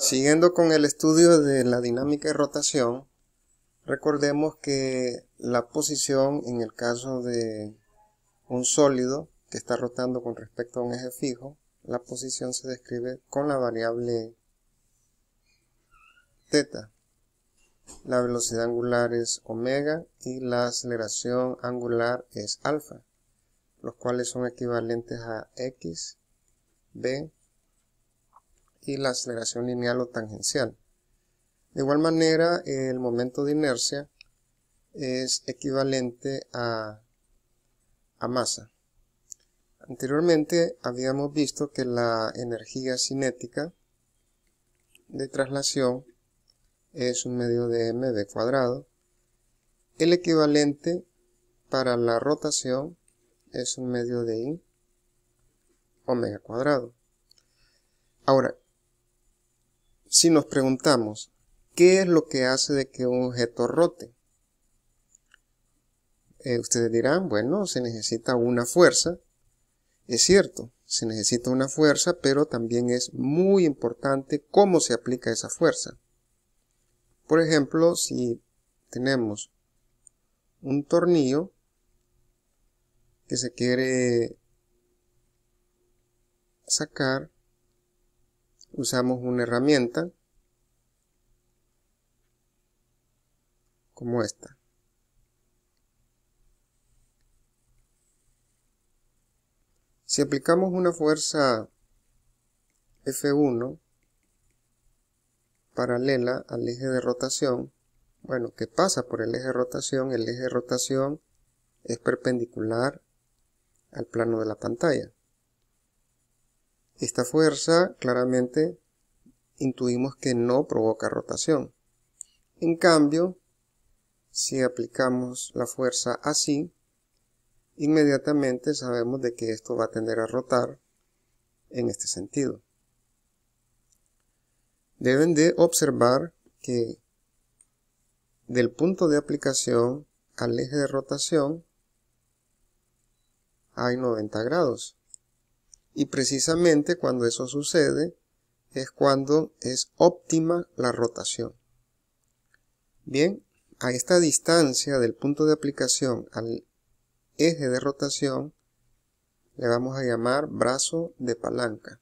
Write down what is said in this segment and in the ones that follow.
Siguiendo con el estudio de la dinámica de rotación, recordemos que la posición en el caso de un sólido que está rotando con respecto a un eje fijo, la posición se describe con la variable θ. La velocidad angular es omega y la aceleración angular es alfa, los cuales son equivalentes a x, b y la aceleración lineal o tangencial. De igual manera, el momento de inercia es equivalente a, a masa. Anteriormente habíamos visto que la energía cinética de traslación es un medio de mv cuadrado. El equivalente para la rotación es un medio de i omega cuadrado. Ahora, si nos preguntamos, ¿qué es lo que hace de que un objeto rote? Eh, ustedes dirán, bueno, se necesita una fuerza. Es cierto, se necesita una fuerza, pero también es muy importante cómo se aplica esa fuerza. Por ejemplo, si tenemos un tornillo que se quiere sacar usamos una herramienta como esta. Si aplicamos una fuerza F1 paralela al eje de rotación, bueno, que pasa por el eje de rotación, el eje de rotación es perpendicular al plano de la pantalla. Esta fuerza claramente intuimos que no provoca rotación. En cambio, si aplicamos la fuerza así, inmediatamente sabemos de que esto va a tender a rotar en este sentido. Deben de observar que del punto de aplicación al eje de rotación hay 90 grados y precisamente cuando eso sucede es cuando es óptima la rotación. Bien, a esta distancia del punto de aplicación al eje de rotación le vamos a llamar brazo de palanca.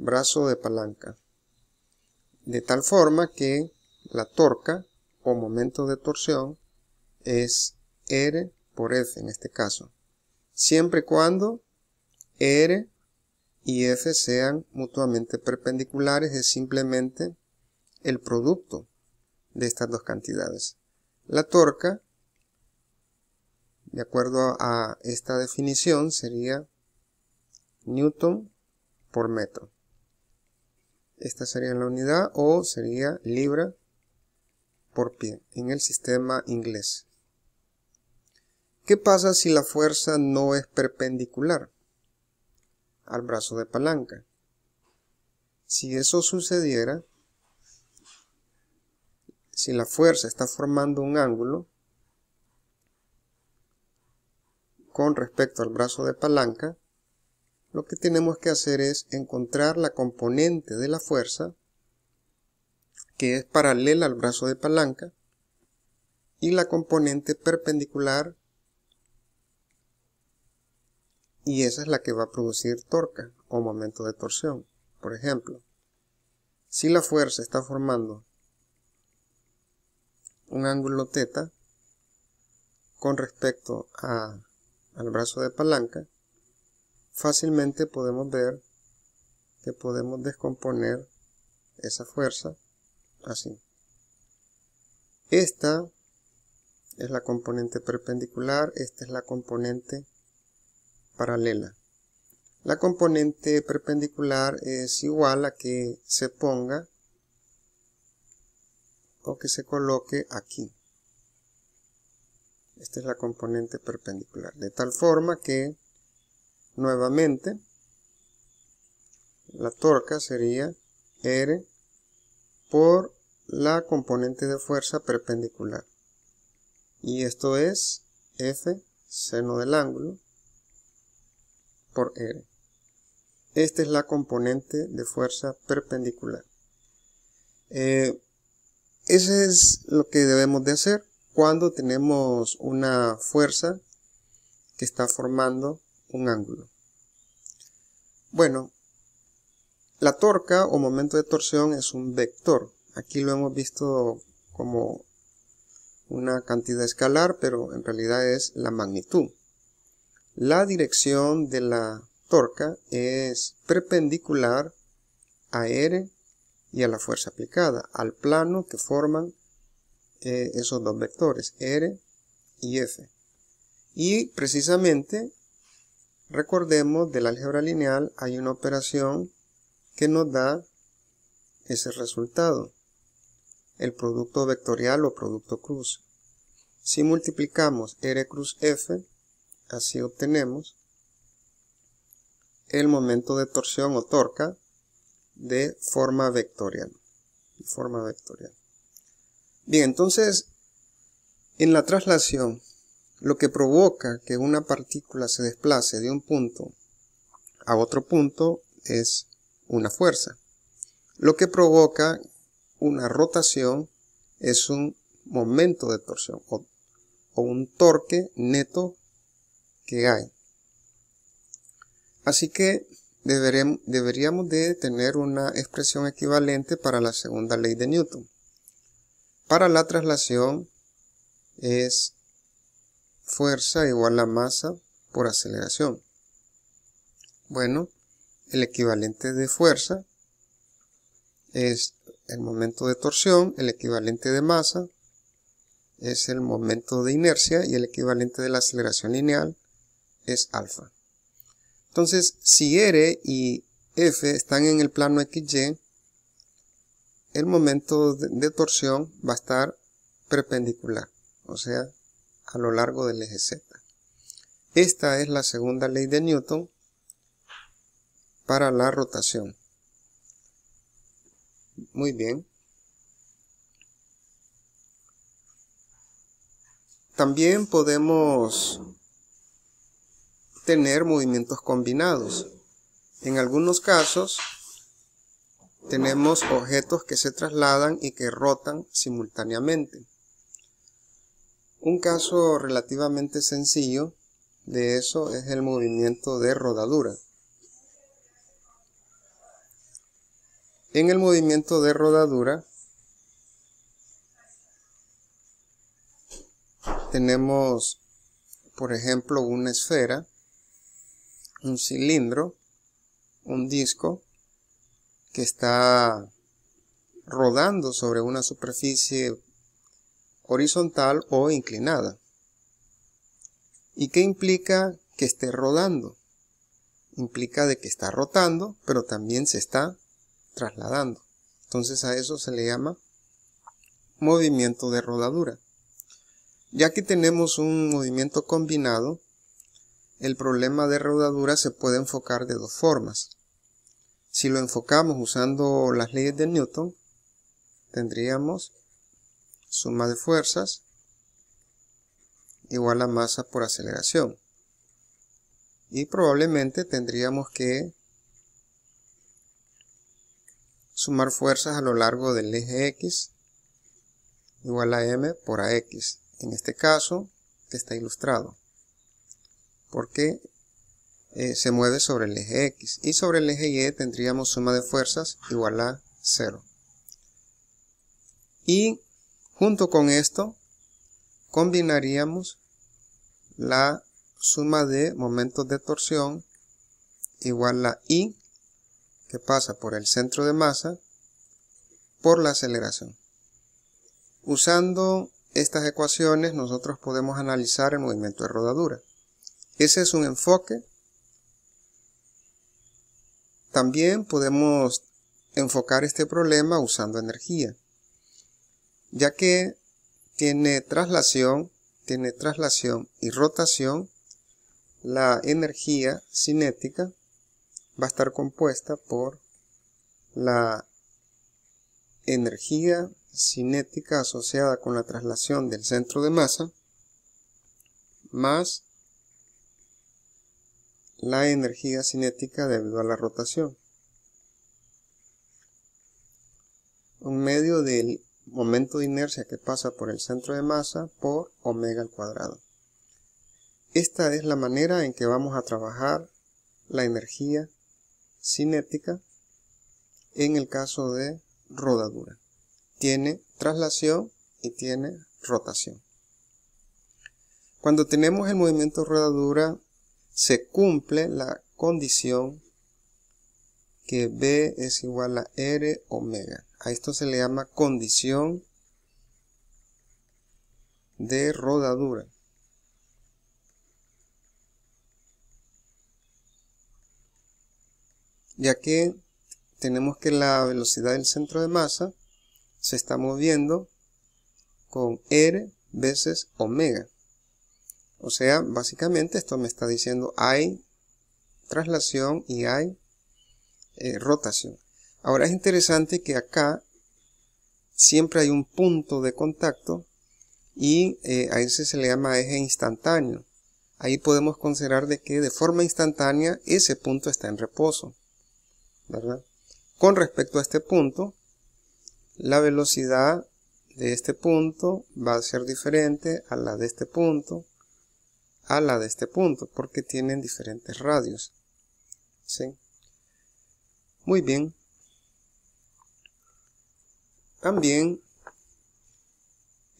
brazo de palanca de tal forma que la torca momento de torsión es R por F en este caso, siempre y cuando R y F sean mutuamente perpendiculares, es simplemente el producto de estas dos cantidades. La torca, de acuerdo a esta definición, sería Newton por metro. Esta sería la unidad o sería libra por pie en el sistema inglés. ¿Qué pasa si la fuerza no es perpendicular al brazo de palanca? Si eso sucediera, si la fuerza está formando un ángulo con respecto al brazo de palanca, lo que tenemos que hacer es encontrar la componente de la fuerza que es paralela al brazo de palanca y la componente perpendicular y esa es la que va a producir torca o momento de torsión. Por ejemplo, si la fuerza está formando un ángulo teta con respecto a, al brazo de palanca, fácilmente podemos ver que podemos descomponer esa fuerza así. Esta es la componente perpendicular, esta es la componente paralela. La componente perpendicular es igual a que se ponga o que se coloque aquí. Esta es la componente perpendicular. De tal forma que, nuevamente, la torca sería R por la componente de fuerza perpendicular. Y esto es F seno del ángulo por R. Esta es la componente de fuerza perpendicular. Eh, eso es lo que debemos de hacer cuando tenemos una fuerza que está formando un ángulo. Bueno, la torca o momento de torsión es un vector. Aquí lo hemos visto como una cantidad escalar, pero en realidad es la magnitud. La dirección de la torca es perpendicular a R y a la fuerza aplicada, al plano que forman eh, esos dos vectores, R y F. Y precisamente, recordemos, del álgebra lineal hay una operación que nos da ese resultado, el producto vectorial o producto cruz. Si multiplicamos R cruz F, así obtenemos el momento de torsión o torca de forma vectorial. Forma vectorial. Bien, entonces, en la traslación, lo que provoca que una partícula se desplace de un punto a otro punto es una fuerza. Lo que provoca una rotación es un momento de torsión o, un torque neto que hay. Así que deberíamos de tener una expresión equivalente para la segunda ley de Newton. Para la traslación es fuerza igual a masa por aceleración. Bueno, el equivalente de fuerza es el momento de torsión, el equivalente de masa es el momento de inercia y el equivalente de la aceleración lineal es alfa. Entonces, si R y F están en el plano XY, el momento de torsión va a estar perpendicular, o sea, a lo largo del eje Z. Esta es la segunda ley de Newton para la rotación. Muy bien. También podemos tener movimientos combinados. En algunos casos tenemos objetos que se trasladan y que rotan simultáneamente. Un caso relativamente sencillo de eso es el movimiento de rodadura. en el movimiento de rodadura tenemos, por ejemplo, una esfera, un cilindro, un disco que está rodando sobre una superficie horizontal o inclinada. ¿Y qué implica que esté rodando? Implica de que está rotando, pero también se está trasladando. Entonces a eso se le llama movimiento de rodadura. Ya que tenemos un movimiento combinado, el problema de rodadura se puede enfocar de dos formas. Si lo enfocamos usando las leyes de Newton, tendríamos suma de fuerzas igual a masa por aceleración. Y probablemente tendríamos que sumar fuerzas a lo largo del eje X igual a M por AX, en este caso que está ilustrado, porque eh, se mueve sobre el eje X, y sobre el eje Y tendríamos suma de fuerzas igual a 0. Y junto con esto, combinaríamos la suma de momentos de torsión igual a I que pasa por el centro de masa por la aceleración. Usando estas ecuaciones nosotros podemos analizar el movimiento de rodadura. Ese es un enfoque. También podemos enfocar este problema usando energía, ya que tiene traslación, tiene traslación y rotación, la energía cinética va a estar compuesta por la energía cinética asociada con la traslación del centro de masa más la energía cinética debido a la rotación. Un medio del momento de inercia que pasa por el centro de masa por omega al cuadrado. Esta es la manera en que vamos a trabajar la energía cinética en el caso de rodadura. Tiene traslación y tiene rotación. Cuando tenemos el movimiento rodadura se cumple la condición que B es igual a R omega. A esto se le llama condición de rodadura. ya que tenemos que la velocidad del centro de masa se está moviendo con R veces omega. O sea, básicamente esto me está diciendo hay traslación y hay eh, rotación. Ahora es interesante que acá siempre hay un punto de contacto y eh, a ese se le llama eje instantáneo. Ahí podemos considerar de que de forma instantánea ese punto está en reposo. Con respecto a este punto, la velocidad de este punto va a ser diferente a la de este punto, a la de este punto, porque tienen diferentes radios. ¿Sí? Muy bien. También,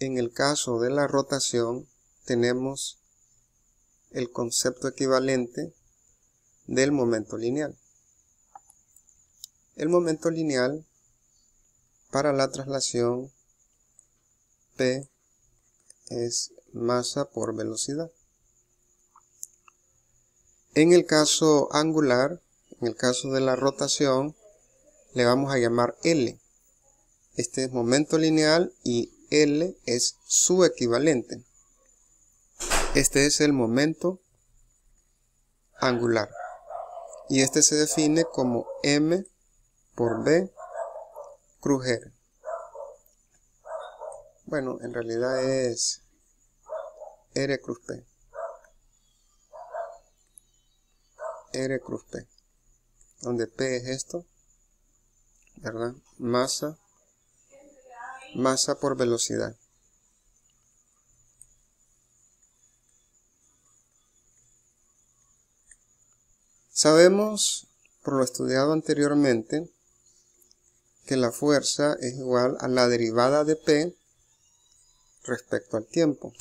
en el caso de la rotación, tenemos el concepto equivalente del momento lineal el momento lineal para la traslación P es masa por velocidad. En el caso angular, en el caso de la rotación, le vamos a llamar L. Este es momento lineal y L es su equivalente. Este es el momento angular. Y este se define como M por cruz R, Bueno, en realidad es R cruz P. R cruz P. Donde P es esto, ¿verdad? Masa, masa por velocidad. Sabemos, por lo estudiado anteriormente, que la fuerza es igual a la derivada de P respecto al tiempo.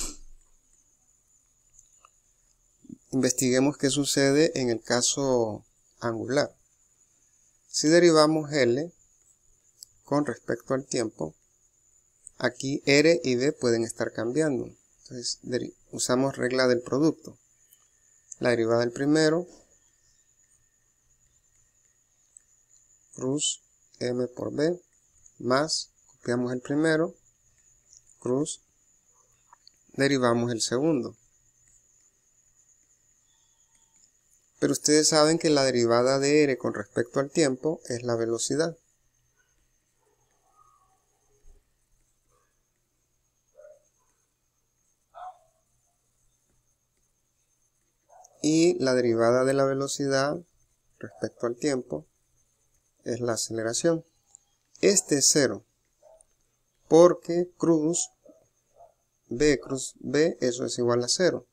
Investiguemos qué sucede en el caso angular. Si derivamos L con respecto al tiempo, aquí R y D pueden estar cambiando. Entonces usamos regla del producto. La derivada del primero, cruz m por b más, copiamos el primero, cruz, derivamos el segundo. Pero ustedes saben que la derivada de r con respecto al tiempo es la velocidad. Y la derivada de la velocidad respecto al tiempo es la aceleración. Este es cero. porque cruz b cruz b, eso es igual a cero.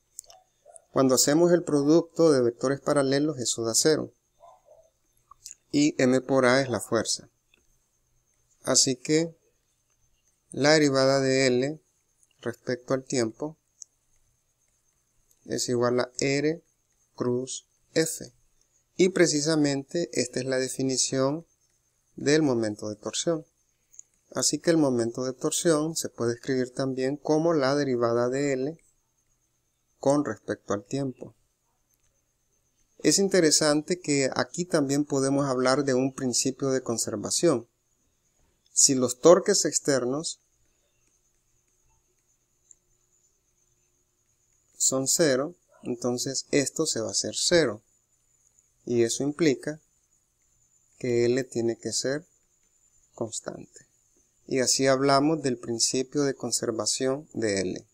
Cuando hacemos el producto de vectores paralelos, eso da cero. Y m por a es la fuerza. Así que la derivada de L respecto al tiempo es igual a R cruz F. Y precisamente esta es la definición del momento de torsión. Así que el momento de torsión se puede escribir también como la derivada de L con respecto al tiempo. Es interesante que aquí también podemos hablar de un principio de conservación. Si los torques externos son cero entonces esto se va a hacer cero y eso implica que L tiene que ser constante. Y así hablamos del principio de conservación de L.